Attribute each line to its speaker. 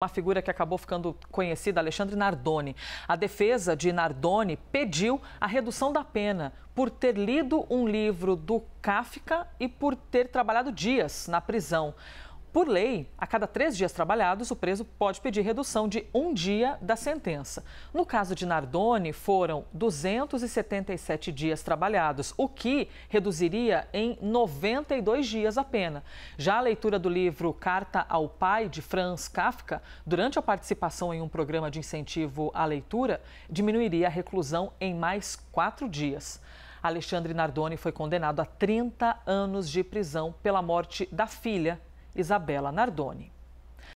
Speaker 1: uma figura que acabou ficando conhecida, Alexandre Nardoni. A defesa de Nardoni pediu a redução da pena por ter lido um livro do Kafka e por ter trabalhado dias na prisão. Por lei, a cada três dias trabalhados, o preso pode pedir redução de um dia da sentença. No caso de Nardoni, foram 277 dias trabalhados, o que reduziria em 92 dias a pena. Já a leitura do livro Carta ao Pai, de Franz Kafka, durante a participação em um programa de incentivo à leitura, diminuiria a reclusão em mais quatro dias. Alexandre Nardoni foi condenado a 30 anos de prisão pela morte da filha Isabela Nardoni.